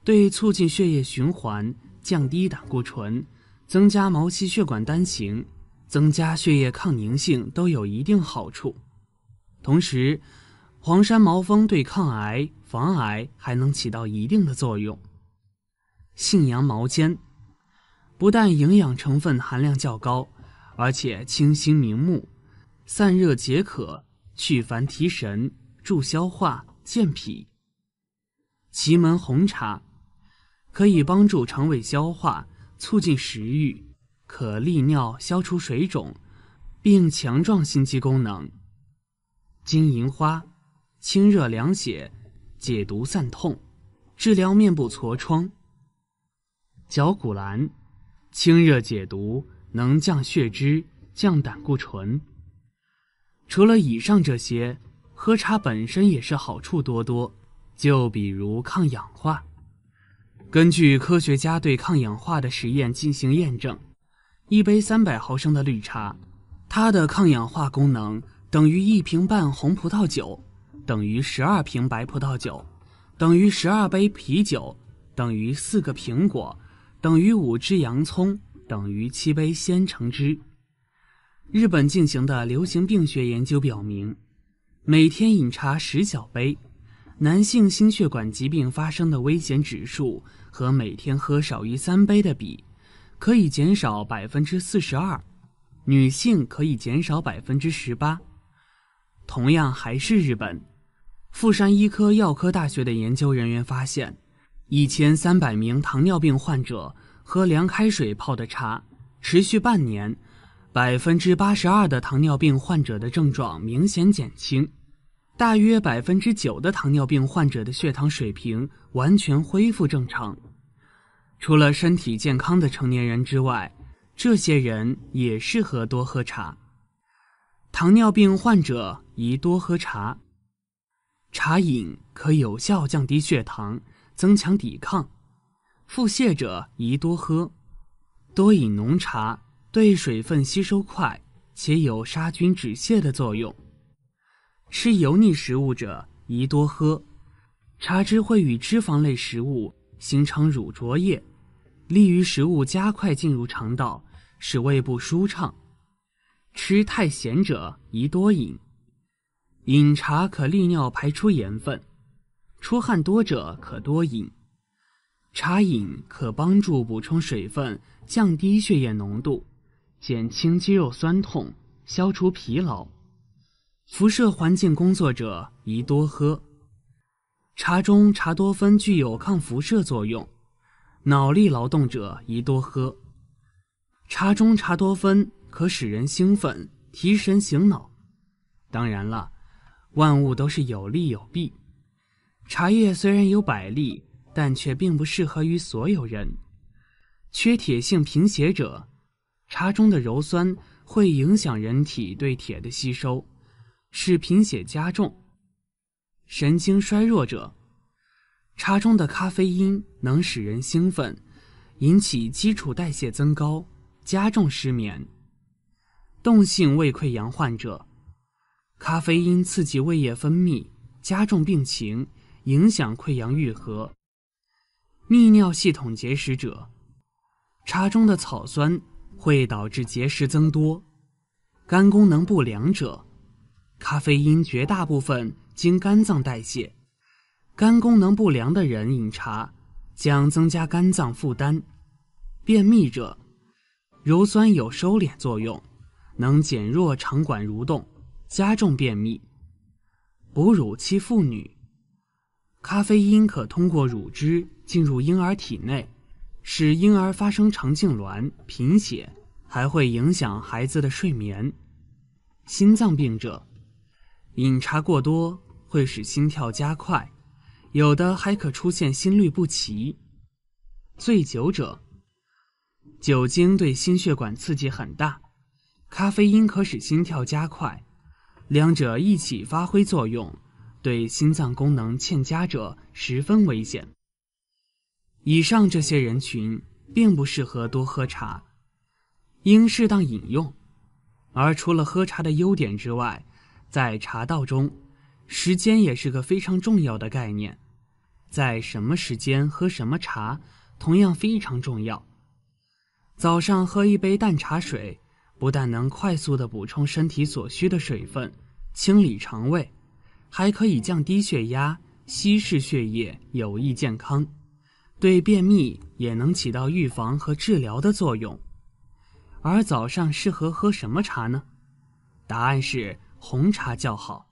对促进血液循环、降低胆固醇、增加毛细血管单型、增加血液抗凝性都有一定好处。同时，黄山毛峰对抗癌防癌还能起到一定的作用。信阳毛尖不但营养成分含量较高，而且清新明目。散热解渴，去烦提神，助消化，健脾。祁门红茶可以帮助肠胃消化，促进食欲，可利尿消除水肿，并强壮心肌功能。金银花清热凉血，解毒散痛，治疗面部痤疮。绞股蓝清热解毒，能降血脂、降胆固醇。除了以上这些，喝茶本身也是好处多多，就比如抗氧化。根据科学家对抗氧化的实验进行验证，一杯三百毫升的绿茶，它的抗氧化功能等于一瓶半红葡萄酒，等于十二瓶白葡萄酒，等于十二杯啤酒，等于四个苹果，等于五只洋葱，等于七杯鲜橙汁。日本进行的流行病学研究表明，每天饮茶十小杯，男性心血管疾病发生的危险指数和每天喝少于三杯的比，可以减少百分之四十二；女性可以减少百分之十八。同样还是日本，富山医科药科大学的研究人员发现，一千三百名糖尿病患者喝凉开水泡的茶，持续半年。百分之八十二的糖尿病患者的症状明显减轻，大约百分之九的糖尿病患者的血糖水平完全恢复正常。除了身体健康的成年人之外，这些人也适合多喝茶。糖尿病患者宜多喝茶，茶饮可有效降低血糖，增强抵抗。腹泻者宜多喝，多饮浓茶。对水分吸收快，且有杀菌止泻的作用。吃油腻食物者宜多喝，茶汁会与脂肪类食物形成乳浊液，利于食物加快进入肠道，使胃部舒畅。吃太咸者宜多饮，饮茶可利尿排出盐分。出汗多者可多饮，茶饮可帮助补充水分，降低血液浓度。减轻肌肉酸痛，消除疲劳。辐射环境工作者宜多喝。茶中茶多酚具有抗辐射作用，脑力劳动者宜多喝。茶中茶多酚可使人兴奋、提神醒脑。当然了，万物都是有利有弊。茶叶虽然有百利，但却并不适合于所有人。缺铁性贫血者。茶中的鞣酸会影响人体对铁的吸收，使贫血加重；神经衰弱者，茶中的咖啡因能使人兴奋，引起基础代谢增高，加重失眠；动性胃溃疡患者，咖啡因刺激胃液分泌，加重病情，影响溃疡愈合；泌尿系统结石者，茶中的草酸。会导致结石增多，肝功能不良者，咖啡因绝大部分经肝脏代谢，肝功能不良的人饮茶将增加肝脏负担。便秘者，鞣酸有收敛作用，能减弱肠管蠕动，加重便秘。哺乳期妇女，咖啡因可通过乳汁进入婴儿体内。使婴儿发生肠痉挛、贫血，还会影响孩子的睡眠。心脏病者饮茶过多会使心跳加快，有的还可出现心律不齐。醉酒者酒精对心血管刺激很大，咖啡因可使心跳加快，两者一起发挥作用，对心脏功能欠佳者十分危险。以上这些人群并不适合多喝茶，应适当饮用。而除了喝茶的优点之外，在茶道中，时间也是个非常重要的概念。在什么时间喝什么茶，同样非常重要。早上喝一杯淡茶水，不但能快速的补充身体所需的水分，清理肠胃，还可以降低血压，稀释血液，有益健康。对便秘也能起到预防和治疗的作用，而早上适合喝什么茶呢？答案是红茶较好，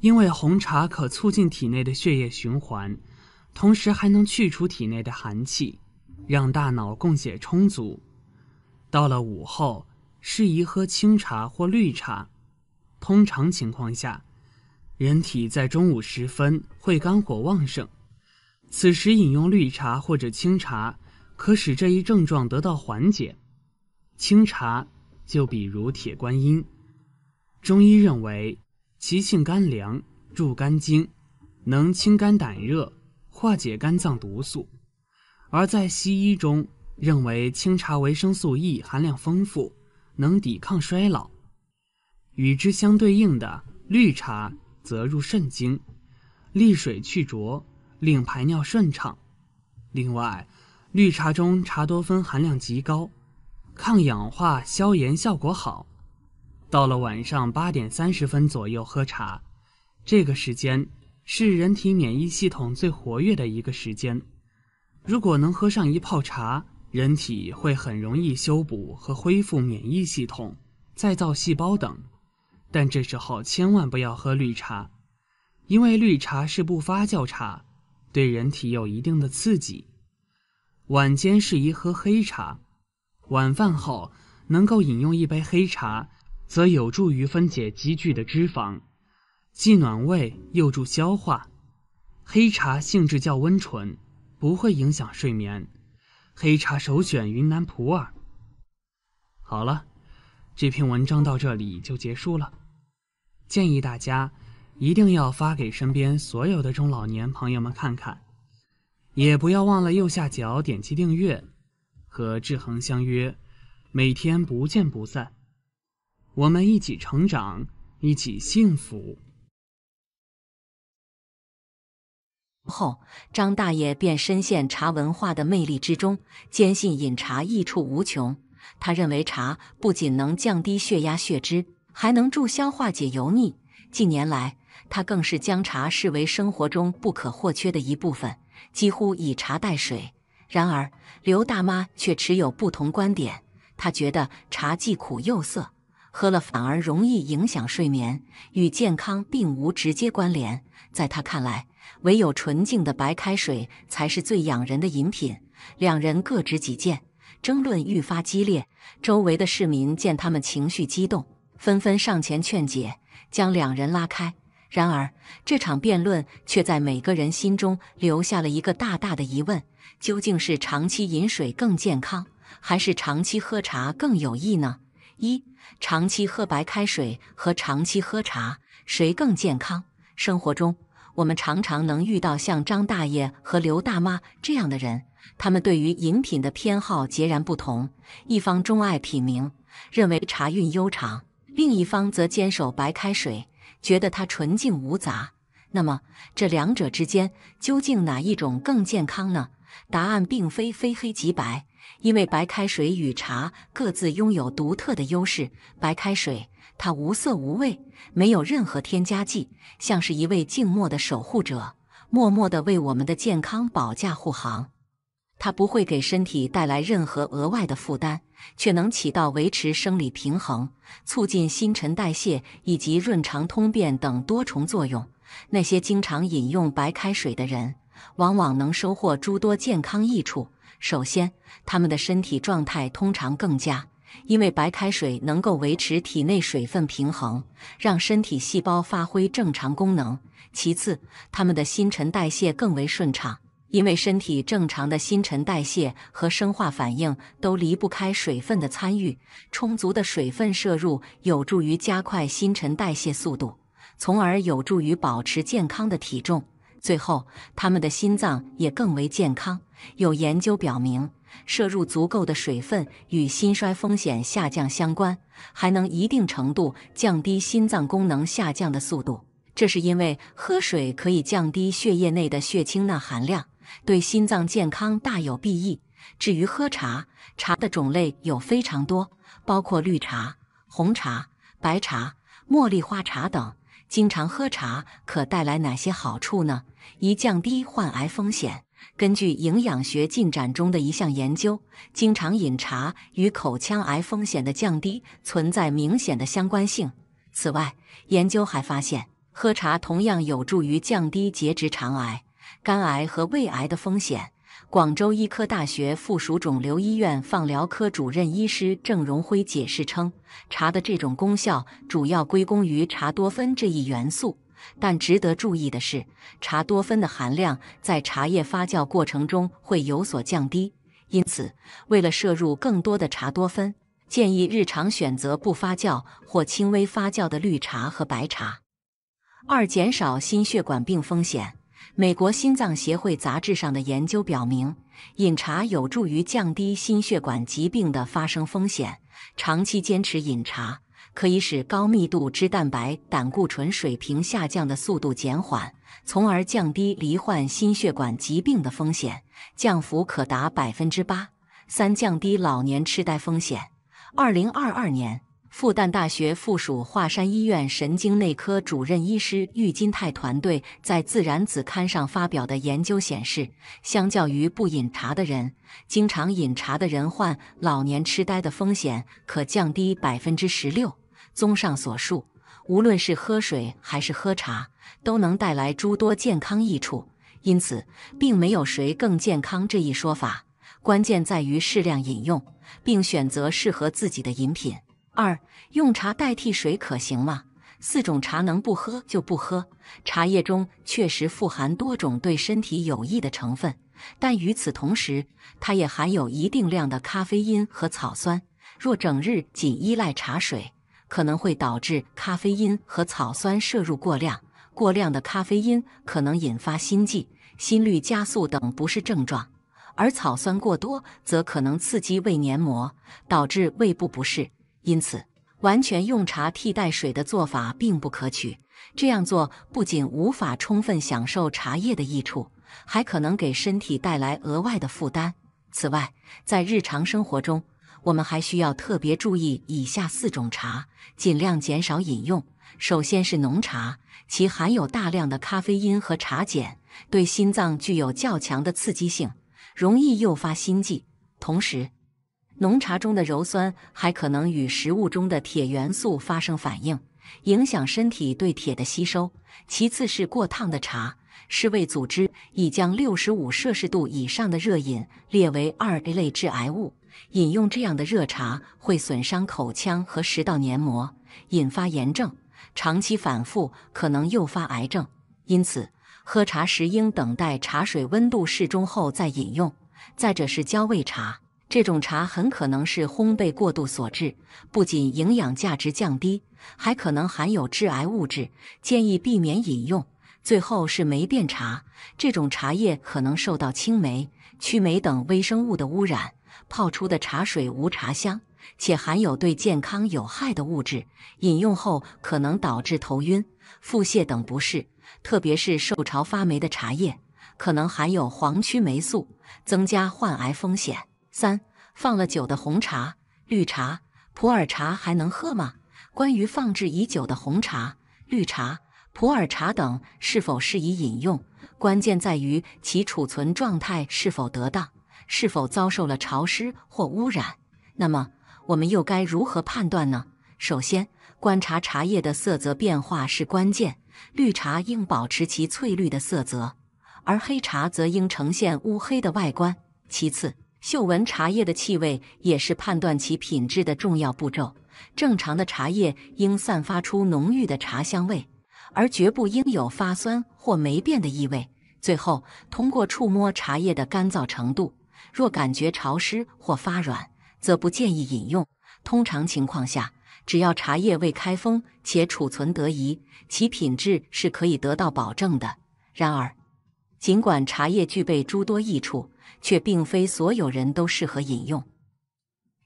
因为红茶可促进体内的血液循环，同时还能去除体内的寒气，让大脑供血充足。到了午后，适宜喝清茶或绿茶。通常情况下，人体在中午时分会肝火旺盛。此时饮用绿茶或者清茶，可使这一症状得到缓解。清茶就比如铁观音，中医认为其性甘凉，入肝经，能清肝胆热，化解肝脏毒素；而在西医中认为清茶维生素 E 含量丰富，能抵抗衰老。与之相对应的绿茶则入肾经，利水去浊。令排尿顺畅。另外，绿茶中茶多酚含量极高，抗氧化、消炎效果好。到了晚上八点三十分左右喝茶，这个时间是人体免疫系统最活跃的一个时间。如果能喝上一泡茶，人体会很容易修补和恢复免疫系统、再造细胞等。但这时候千万不要喝绿茶，因为绿茶是不发酵茶。对人体有一定的刺激，晚间适宜喝黑茶。晚饭后能够饮用一杯黑茶，则有助于分解积聚的脂肪，既暖胃又助消化。黑茶性质较温纯，不会影响睡眠。黑茶首选云南普洱。好了，这篇文章到这里就结束了，建议大家。一定要发给身边所有的中老年朋友们看看，也不要忘了右下角点击订阅，和志恒相约，每天不见不散，我们
一起成长，一起幸福。后，张大爷便深陷茶文化的魅力之中，坚信饮茶益处无穷。他认为茶不仅能降低血压血脂，还能助消化解油腻。近年来，他更是将茶视为生活中不可或缺的一部分，几乎以茶代水。然而，刘大妈却持有不同观点，她觉得茶既苦又涩，喝了反而容易影响睡眠，与健康并无直接关联。在她看来，唯有纯净的白开水才是最养人的饮品。两人各执己见，争论愈发激烈。周围的市民见他们情绪激动，纷纷上前劝解，将两人拉开。然而，这场辩论却在每个人心中留下了一个大大的疑问：究竟是长期饮水更健康，还是长期喝茶更有益呢？一、长期喝白开水和长期喝茶，谁更健康？生活中，我们常常能遇到像张大爷和刘大妈这样的人，他们对于饮品的偏好截然不同。一方钟爱品茗，认为茶韵悠长；另一方则坚守白开水。觉得它纯净无杂，那么这两者之间究竟哪一种更健康呢？答案并非非黑即白，因为白开水与茶各自拥有独特的优势。白开水它无色无味，没有任何添加剂，像是一位静默的守护者，默默地为我们的健康保驾护航，它不会给身体带来任何额外的负担。却能起到维持生理平衡、促进新陈代谢以及润肠通便等多重作用。那些经常饮用白开水的人，往往能收获诸多健康益处。首先，他们的身体状态通常更佳，因为白开水能够维持体内水分平衡，让身体细胞发挥正常功能。其次，他们的新陈代谢更为顺畅。因为身体正常的新陈代谢和生化反应都离不开水分的参与，充足的水分摄入有助于加快新陈代谢速度，从而有助于保持健康的体重。最后，他们的心脏也更为健康。有研究表明，摄入足够的水分与心衰风险下降相关，还能一定程度降低心脏功能下降的速度。这是因为喝水可以降低血液内的血清钠含量。对心脏健康大有裨益。至于喝茶，茶的种类有非常多，包括绿茶、红茶、白茶、茉莉花茶等。经常喝茶可带来哪些好处呢？一、降低患癌风险。根据营养学进展中的一项研究，经常饮茶与口腔癌风险的降低存在明显的相关性。此外，研究还发现，喝茶同样有助于降低结直肠癌。肝癌和胃癌的风险。广州医科大学附属肿瘤医院放疗科主任医师郑荣辉解释称，茶的这种功效主要归功于茶多酚这一元素。但值得注意的是，茶多酚的含量在茶叶发酵过程中会有所降低，因此，为了摄入更多的茶多酚，建议日常选择不发酵或轻微发酵的绿茶和白茶。二、减少心血管病风险。美国心脏协会杂志上的研究表明，饮茶有助于降低心血管疾病的发生风险。长期坚持饮茶，可以使高密度脂蛋白胆固醇水平下降的速度减缓，从而降低罹患心血管疾病的风险，降幅可达百分之八三。降低老年痴呆风险。二零二二年。复旦大学附属华山医院神经内科主任医师郁金泰团队在《自然》子刊上发表的研究显示，相较于不饮茶的人，经常饮茶的人患老年痴呆的风险可降低百分之十六。综上所述，无论是喝水还是喝茶，都能带来诸多健康益处，因此并没有谁更健康这一说法。关键在于适量饮用，并选择适合自己的饮品。二用茶代替水可行吗？四种茶能不喝就不喝。茶叶中确实富含多种对身体有益的成分，但与此同时，它也含有一定量的咖啡因和草酸。若整日仅依赖茶水，可能会导致咖啡因和草酸摄入过量。过量的咖啡因可能引发心悸、心率加速等不适症状，而草酸过多则可能刺激胃黏膜，导致胃部不适。因此，完全用茶替代水的做法并不可取。这样做不仅无法充分享受茶叶的益处，还可能给身体带来额外的负担。此外，在日常生活中，我们还需要特别注意以下四种茶，尽量减少饮用。首先是浓茶，其含有大量的咖啡因和茶碱，对心脏具有较强的刺激性，容易诱发心悸。同时，浓茶中的鞣酸还可能与食物中的铁元素发生反应，影响身体对铁的吸收。其次是过烫的茶，世卫组织已将六十五摄氏度以上的热饮列为二 A 类致癌物，饮用这样的热茶会损伤口腔和食道黏膜，引发炎症，长期反复可能诱发癌症。因此，喝茶时应等待茶水温度适中后再饮用。再者是焦味茶。这种茶很可能是烘焙过度所致，不仅营养价值降低，还可能含有致癌物质，建议避免饮用。最后是霉变茶，这种茶叶可能受到青霉、曲霉等微生物的污染，泡出的茶水无茶香，且含有对健康有害的物质，饮用后可能导致头晕、腹泻等不适。特别是受潮发霉的茶叶，可能含有黄曲霉素，增加患癌风险。三放了久的红茶、绿茶、普洱茶还能喝吗？关于放置已久的红茶、绿茶、普洱茶等是否适宜饮用，关键在于其储存状态是否得当，是否遭受了潮湿或污染。那么我们又该如何判断呢？首先，观察茶叶的色泽变化是关键。绿茶应保持其翠绿的色泽，而黑茶则应呈现乌黑的外观。其次，嗅闻茶叶的气味也是判断其品质的重要步骤。正常的茶叶应散发出浓郁的茶香味，而绝不应有发酸或霉变的异味。最后，通过触摸茶叶的干燥程度，若感觉潮湿或发软，则不建议饮用。通常情况下，只要茶叶未开封且储存得宜，其品质是可以得到保证的。然而，尽管茶叶具备诸多益处，却并非所有人都适合饮用。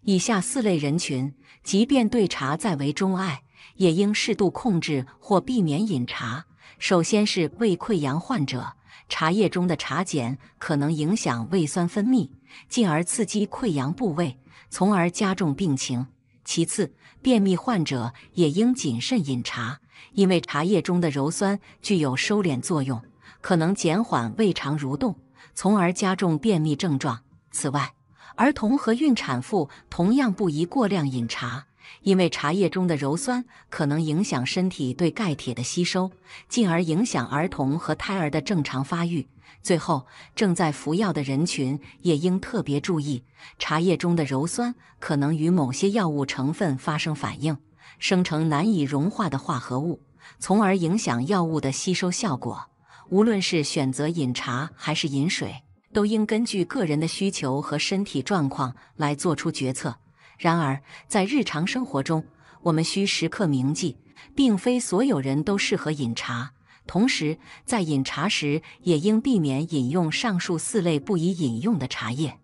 以下四类人群，即便对茶再为钟爱，也应适度控制或避免饮茶。首先是胃溃疡患者，茶叶中的茶碱可能影响胃酸分泌，进而刺激溃疡部位，从而加重病情。其次，便秘患者也应谨慎饮茶，因为茶叶中的鞣酸具有收敛作用，可能减缓胃肠蠕动。从而加重便秘症状。此外，儿童和孕产妇同样不宜过量饮茶，因为茶叶中的鞣酸可能影响身体对钙、铁的吸收，进而影响儿童和胎儿的正常发育。最后，正在服药的人群也应特别注意，茶叶中的鞣酸可能与某些药物成分发生反应，生成难以融化的化合物，从而影响药物的吸收效果。无论是选择饮茶还是饮水，都应根据个人的需求和身体状况来做出决策。然而，在日常生活中，我们需时刻铭记，并非所有人都适合饮茶。同时，在饮茶时，也应避免饮用上述四类不宜饮用的茶叶。